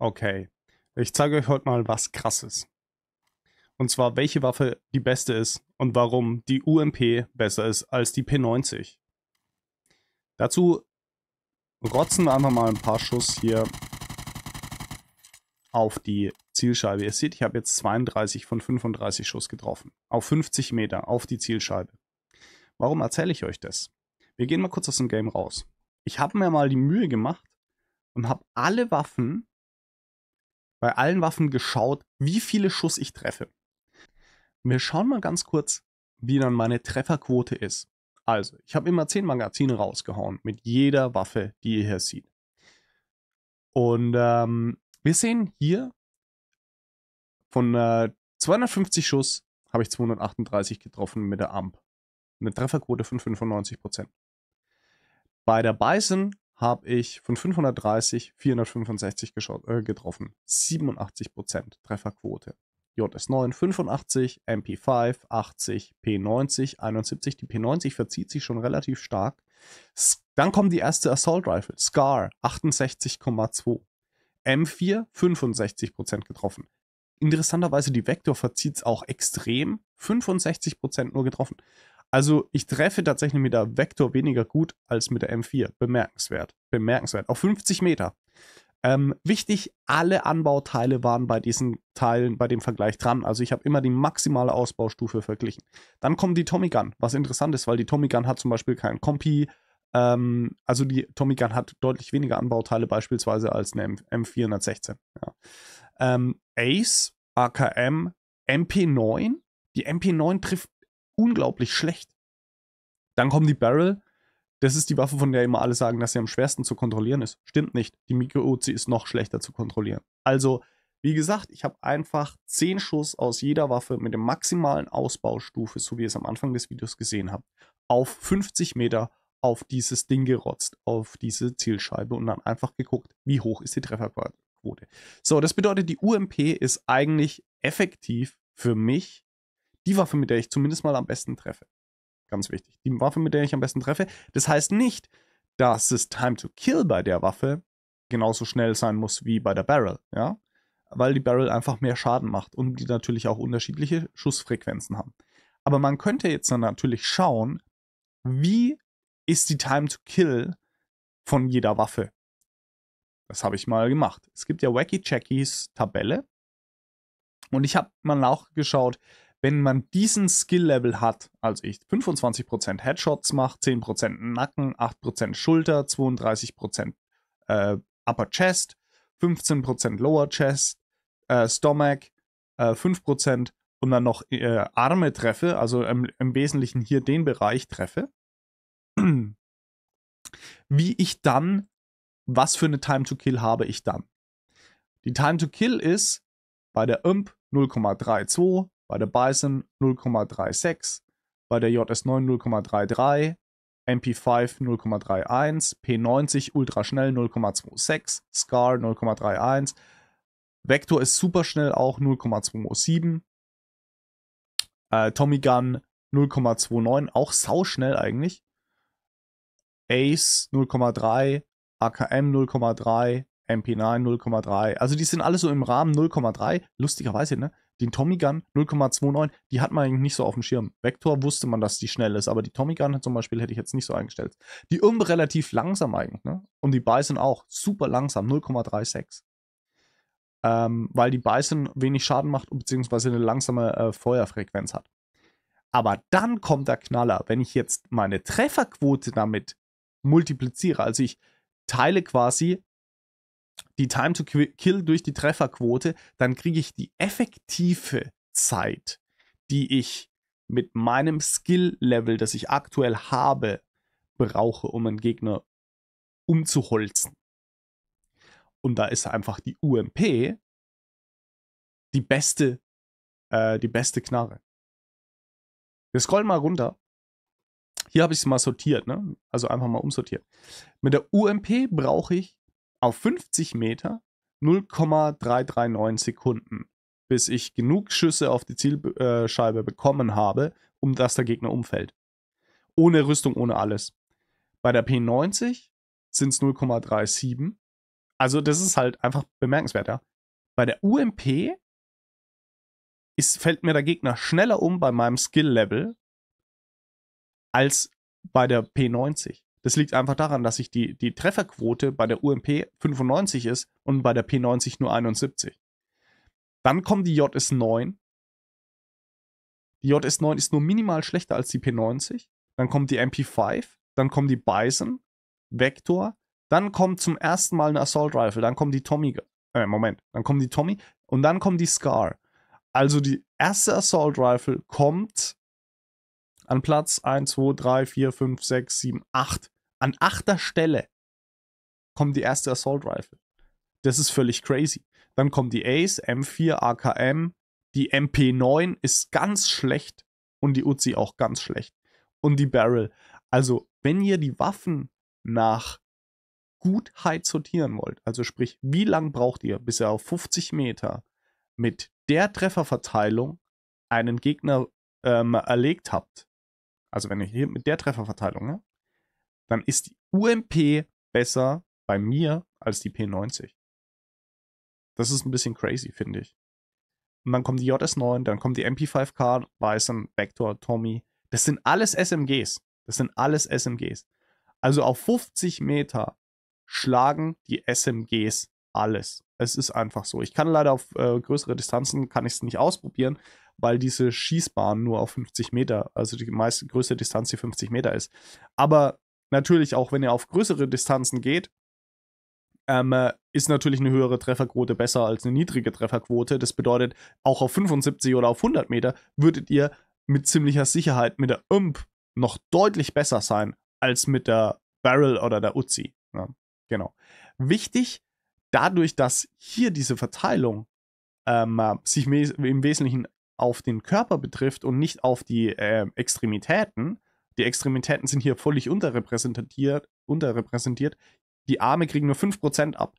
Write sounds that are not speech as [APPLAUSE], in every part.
Okay. Ich zeige euch heute mal was krasses. Und zwar, welche Waffe die beste ist und warum die UMP besser ist als die P90. Dazu rotzen wir einfach mal ein paar Schuss hier auf die Zielscheibe. Ihr seht, ich habe jetzt 32 von 35 Schuss getroffen. Auf 50 Meter, auf die Zielscheibe. Warum erzähle ich euch das? Wir gehen mal kurz aus dem Game raus. Ich habe mir mal die Mühe gemacht und habe alle Waffen bei allen Waffen geschaut, wie viele Schuss ich treffe. Wir schauen mal ganz kurz, wie dann meine Trefferquote ist. Also, ich habe immer 10 Magazine rausgehauen mit jeder Waffe, die ihr hier seht. Und ähm, wir sehen hier von äh, 250 Schuss habe ich 238 getroffen mit der AMP. Eine Trefferquote von 95%. Bei der Bison habe ich von 530 465 äh, getroffen. 87% Trefferquote. JS9 85, MP5 80, P90 71. Die P90 verzieht sich schon relativ stark. Dann kommt die erste Assault Rifle, SCAR 68,2. M4 65% getroffen. Interessanterweise die Vector verzieht es auch extrem. 65% nur getroffen. Also ich treffe tatsächlich mit der Vector weniger gut als mit der M4. Bemerkenswert. Bemerkenswert. Auf 50 Meter. Ähm, wichtig, alle Anbauteile waren bei diesen Teilen, bei dem Vergleich dran. Also ich habe immer die maximale Ausbaustufe verglichen. Dann kommt die Tommy Gun, was interessant ist, weil die Tommy Gun hat zum Beispiel keinen Kompi. Ähm, also die Tommy Gun hat deutlich weniger Anbauteile beispielsweise als eine M 416 ja. ähm, Ace, AKM, MP9. Die MP9 trifft unglaublich schlecht. Dann kommen die Barrel. Das ist die Waffe, von der immer alle sagen, dass sie am schwersten zu kontrollieren ist. Stimmt nicht. Die Mikro-Uzi ist noch schlechter zu kontrollieren. Also, wie gesagt, ich habe einfach 10 Schuss aus jeder Waffe mit der maximalen Ausbaustufe, so wie ihr es am Anfang des Videos gesehen habt, auf 50 Meter auf dieses Ding gerotzt, auf diese Zielscheibe und dann einfach geguckt, wie hoch ist die Trefferquote. So, das bedeutet, die UMP ist eigentlich effektiv für mich die Waffe, mit der ich zumindest mal am besten treffe. Ganz wichtig. Die Waffe, mit der ich am besten treffe. Das heißt nicht, dass es Time to Kill bei der Waffe genauso schnell sein muss wie bei der Barrel, ja? Weil die Barrel einfach mehr Schaden macht und die natürlich auch unterschiedliche Schussfrequenzen haben. Aber man könnte jetzt dann natürlich schauen, wie ist die Time to Kill von jeder Waffe. Das habe ich mal gemacht. Es gibt ja Wacky Jackies Tabelle. Und ich habe mal nachgeschaut, wenn man diesen Skill-Level hat, also ich 25% Headshots mache, 10% Nacken, 8% Schulter, 32% äh, Upper Chest, 15% Lower Chest, äh, Stomach, äh, 5% und dann noch äh, Arme treffe, also im, im Wesentlichen hier den Bereich treffe, [CLEARS THROAT] wie ich dann, was für eine Time to Kill habe ich dann? Die Time to Kill ist bei der UMP 0,32, bei der Bison 0,36, bei der JS9 0,33, MP5 0,31, P90 ultraschnell 0,26, SCAR 0,31, Vector ist super schnell auch 0,27, äh, Tommy Gun 0,29, auch sauschnell eigentlich, Ace 0,3, AKM 0,3, MP9 0,3. Also die sind alle so im Rahmen 0,3. Lustigerweise, ne? den Tommy Gun 0,29, die hat man eigentlich nicht so auf dem Schirm. Vector wusste man, dass die schnell ist, aber die Tommy Gun zum Beispiel hätte ich jetzt nicht so eingestellt. Die Umb relativ langsam eigentlich, ne? Und die Bison auch super langsam, 0,36. Ähm, weil die Bison wenig Schaden macht, beziehungsweise eine langsame äh, Feuerfrequenz hat. Aber dann kommt der Knaller, wenn ich jetzt meine Trefferquote damit multipliziere, also ich teile quasi die Time to Kill durch die Trefferquote, dann kriege ich die effektive Zeit, die ich mit meinem Skill-Level, das ich aktuell habe, brauche, um einen Gegner umzuholzen. Und da ist einfach die UMP die beste, äh, die beste Knarre. Wir scrollen mal runter. Hier habe ich es mal sortiert, ne? Also einfach mal umsortiert. Mit der UMP brauche ich auf 50 Meter 0,339 Sekunden, bis ich genug Schüsse auf die Zielscheibe äh, bekommen habe, um dass der Gegner umfällt. Ohne Rüstung, ohne alles. Bei der P90 sind es 0,37. Also das ist halt einfach bemerkenswert. Ja? Bei der UMP ist, fällt mir der Gegner schneller um bei meinem Skill-Level als bei der P90. Das liegt einfach daran, dass sich die, die Trefferquote bei der UMP 95 ist und bei der P90 nur 71. Dann kommt die JS9. Die JS9 ist nur minimal schlechter als die P90. Dann kommt die MP5. Dann kommen die Bison, Vector. Dann kommt zum ersten Mal eine Assault Rifle. Dann kommen die Tommy. Äh, Moment. Dann kommen die Tommy. Und dann kommt die Scar. Also die erste Assault Rifle kommt an Platz 1, 2, 3, 4, 5, 6, 7, 8. An achter Stelle kommt die erste Assault Rifle. Das ist völlig crazy. Dann kommt die Ace, M4, AKM, die MP9 ist ganz schlecht und die Uzi auch ganz schlecht. Und die Barrel. Also, wenn ihr die Waffen nach Gutheit sortieren wollt, also sprich, wie lang braucht ihr, bis ihr auf 50 Meter mit der Trefferverteilung einen Gegner ähm, erlegt habt, also wenn ich hier mit der Trefferverteilung, ne, dann ist die UMP besser bei mir als die P90. Das ist ein bisschen crazy, finde ich. Und dann kommt die JS9, dann kommt die MP5K, Bison, Vector, Tommy. Das sind alles SMGs. Das sind alles SMGs. Also auf 50 Meter schlagen die SMGs alles. Es ist einfach so. Ich kann leider auf äh, größere Distanzen kann ich es nicht ausprobieren, weil diese Schießbahn nur auf 50 Meter, also die meiste größte Distanz, die 50 Meter ist. Aber natürlich auch, wenn ihr auf größere Distanzen geht, ähm, äh, ist natürlich eine höhere Trefferquote besser als eine niedrige Trefferquote. Das bedeutet, auch auf 75 oder auf 100 Meter würdet ihr mit ziemlicher Sicherheit mit der UMP noch deutlich besser sein als mit der Barrel oder der Uzi. Ja, ne? genau. Wichtig, dadurch, dass hier diese Verteilung ähm, äh, sich im Wesentlichen auf den Körper betrifft und nicht auf die äh, Extremitäten. Die Extremitäten sind hier völlig unterrepräsentiert, unterrepräsentiert. Die Arme kriegen nur 5% ab.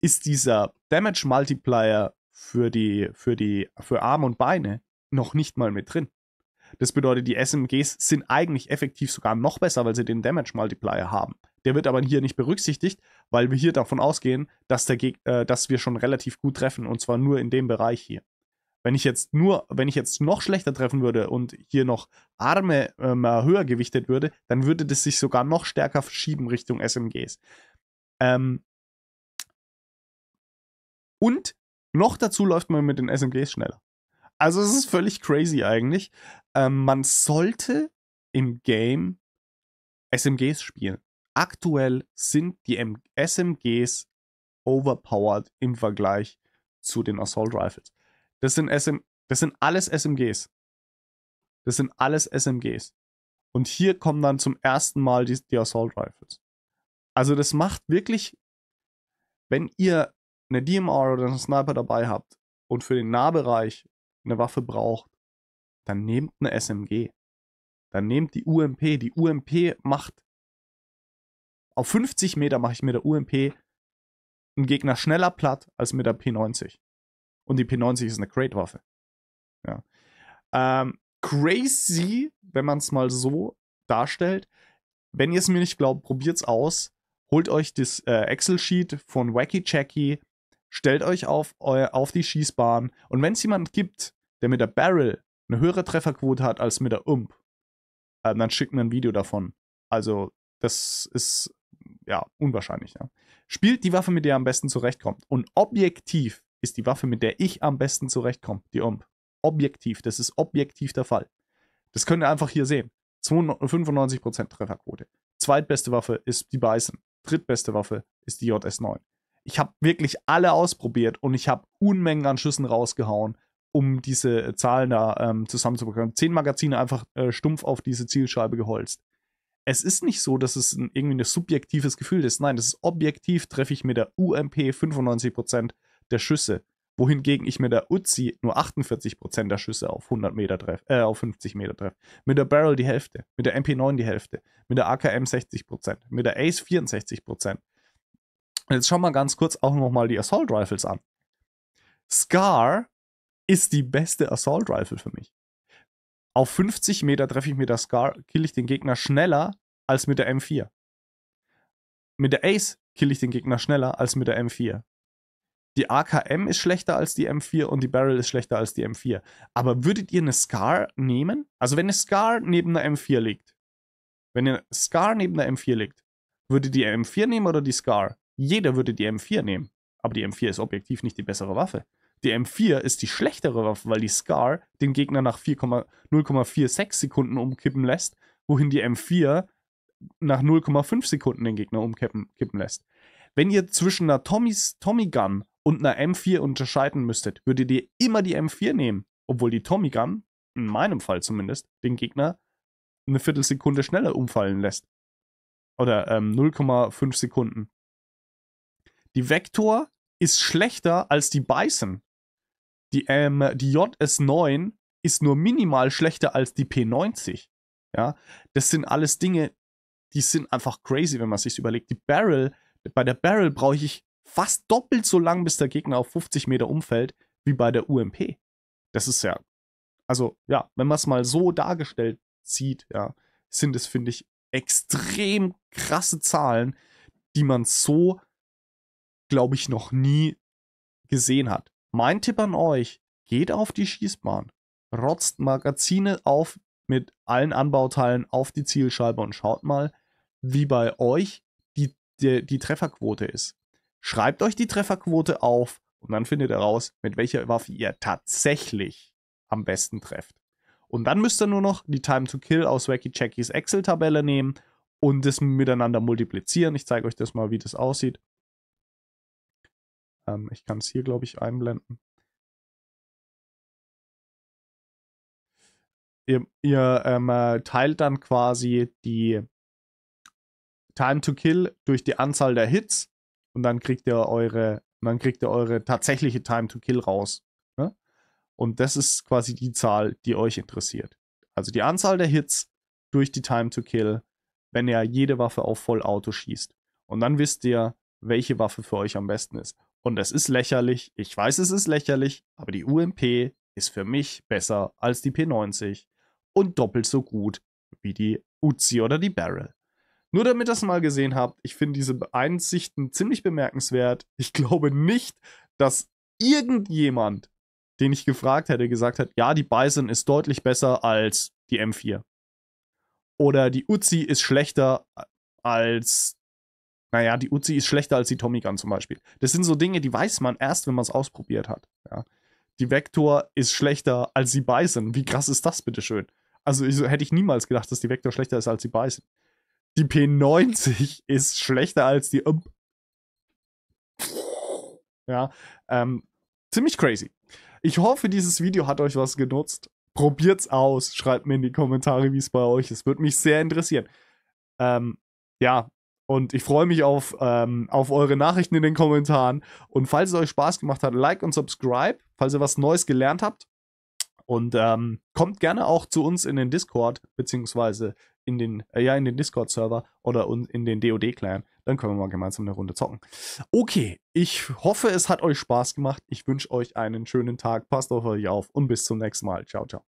Ist dieser Damage Multiplier für die, für die, für Arme und Beine noch nicht mal mit drin. Das bedeutet, die SMGs sind eigentlich effektiv sogar noch besser, weil sie den Damage Multiplier haben. Der wird aber hier nicht berücksichtigt, weil wir hier davon ausgehen, dass, der Geg äh, dass wir schon relativ gut treffen und zwar nur in dem Bereich hier. Wenn ich jetzt nur, wenn ich jetzt noch schlechter treffen würde und hier noch Arme ähm, höher gewichtet würde, dann würde das sich sogar noch stärker verschieben Richtung SMGs. Ähm, und noch dazu läuft man mit den SMGs schneller. Also es ist völlig crazy eigentlich. Ähm, man sollte im Game SMGs spielen. Aktuell sind die SMGs overpowered im Vergleich zu den Assault Rifles. Das sind, SM, das sind alles SMGs. Das sind alles SMGs. Und hier kommen dann zum ersten Mal die, die Assault Rifles. Also das macht wirklich, wenn ihr eine DMR oder einen Sniper dabei habt und für den Nahbereich eine Waffe braucht, dann nehmt eine SMG. Dann nehmt die UMP. Die UMP macht auf 50 Meter mache ich mit der UMP einen Gegner schneller platt als mit der P90. Und die P90 ist eine Great waffe Ja. Ähm, crazy, wenn man es mal so darstellt. Wenn ihr es mir nicht glaubt, probiert es aus. Holt euch das äh, Excel-Sheet von Wacky Jackie, stellt euch auf, eu auf die Schießbahn und wenn es jemanden gibt, der mit der Barrel eine höhere Trefferquote hat als mit der Ump, äh, dann schickt mir ein Video davon. Also, das ist ja unwahrscheinlich. Ja. Spielt die Waffe, mit der ihr am besten zurechtkommt. Und objektiv ist die Waffe, mit der ich am besten zurechtkomme, die OMP. Objektiv, das ist objektiv der Fall. Das könnt ihr einfach hier sehen. 95% Trefferquote. Zweitbeste Waffe ist die Bison. Drittbeste Waffe ist die JS9. Ich habe wirklich alle ausprobiert und ich habe Unmengen an Schüssen rausgehauen, um diese äh, Zahlen da ähm, zusammenzubekommen. Zehn Magazine einfach äh, stumpf auf diese Zielscheibe geholzt. Es ist nicht so, dass es ein, irgendwie ein subjektives Gefühl ist. Nein, das ist objektiv, treffe ich mit der UMP 95% der Schüsse, wohingegen ich mit der Uzi nur 48% der Schüsse auf 100 Meter treffe, äh, auf 50 Meter treffe. Mit der Barrel die Hälfte, mit der MP9 die Hälfte, mit der AKM 60%, mit der Ace 64%. Und jetzt schauen wir ganz kurz auch nochmal die Assault Rifles an. Scar ist die beste Assault Rifle für mich. Auf 50 Meter treffe ich mit der Scar, kill ich den Gegner schneller als mit der M4. Mit der Ace kill ich den Gegner schneller als mit der M4. Die AKM ist schlechter als die M4 und die Barrel ist schlechter als die M4. Aber würdet ihr eine Scar nehmen? Also wenn eine Scar neben einer M4 liegt, wenn eine Scar neben einer M4 liegt, würdet ihr die M4 nehmen oder die Scar? Jeder würde die M4 nehmen. Aber die M4 ist objektiv nicht die bessere Waffe. Die M4 ist die schlechtere Waffe, weil die Scar den Gegner nach 0,46 Sekunden umkippen lässt, wohin die M4 nach 0,5 Sekunden den Gegner umkippen lässt. Wenn ihr zwischen einer Tommy's, Tommy Gun und einer M4 unterscheiden müsstet, würdet ihr immer die M4 nehmen, obwohl die Tommy Gun, in meinem Fall zumindest, den Gegner eine Viertelsekunde schneller umfallen lässt. Oder ähm, 0,5 Sekunden. Die Vector ist schlechter als die Bison. Die, ähm, die JS9 ist nur minimal schlechter als die P90. Ja, das sind alles Dinge, die sind einfach crazy, wenn man sich überlegt. Die Barrel, bei der Barrel brauche ich fast doppelt so lang, bis der Gegner auf 50 Meter umfällt, wie bei der UMP. Das ist ja, also ja, wenn man es mal so dargestellt sieht, ja, sind es, finde ich, extrem krasse Zahlen, die man so, glaube ich, noch nie gesehen hat. Mein Tipp an euch, geht auf die Schießbahn, rotzt Magazine auf mit allen Anbauteilen auf die Zielscheibe und schaut mal, wie bei euch die, die, die Trefferquote ist. Schreibt euch die Trefferquote auf und dann findet ihr raus, mit welcher Waffe ihr tatsächlich am besten trefft. Und dann müsst ihr nur noch die Time to Kill aus Wacky Jackies Excel-Tabelle nehmen und das miteinander multiplizieren. Ich zeige euch das mal, wie das aussieht. Ähm, ich kann es hier, glaube ich, einblenden. Ihr, ihr ähm, äh, teilt dann quasi die Time to Kill durch die Anzahl der Hits und dann kriegt ihr eure, dann kriegt ihr eure tatsächliche Time to Kill raus. Ne? Und das ist quasi die Zahl, die euch interessiert. Also die Anzahl der Hits durch die Time to Kill, wenn ihr jede Waffe auf Vollauto schießt. Und dann wisst ihr, welche Waffe für euch am besten ist. Und es ist lächerlich. Ich weiß, es ist lächerlich, aber die UMP ist für mich besser als die P90 und doppelt so gut wie die Uzi oder die Barrel. Nur damit ihr es mal gesehen habt, ich finde diese Einsichten ziemlich bemerkenswert. Ich glaube nicht, dass irgendjemand, den ich gefragt hätte, gesagt hat, ja, die Bison ist deutlich besser als die M4. Oder die Uzi ist schlechter als, naja, die Uzi ist schlechter als die Tommy Gun zum Beispiel. Das sind so Dinge, die weiß man erst, wenn man es ausprobiert hat. Ja. Die Vector ist schlechter als die Bison. Wie krass ist das, bitteschön? Also ich, hätte ich niemals gedacht, dass die Vector schlechter ist als die Bison die P90 ist schlechter als die. Um ja, ähm, ziemlich crazy. Ich hoffe, dieses Video hat euch was genutzt. Probiert's aus. Schreibt mir in die Kommentare, wie es bei euch ist. Würde mich sehr interessieren. Ähm, ja, und ich freue mich auf, ähm, auf eure Nachrichten in den Kommentaren. Und falls es euch Spaß gemacht hat, like und subscribe, falls ihr was Neues gelernt habt. Und ähm, kommt gerne auch zu uns in den Discord, beziehungsweise in den, äh, ja, in den Discord-Server oder in den DOD-Clan. Dann können wir mal gemeinsam eine Runde zocken. Okay, ich hoffe, es hat euch Spaß gemacht. Ich wünsche euch einen schönen Tag. Passt auf euch auf und bis zum nächsten Mal. Ciao, ciao.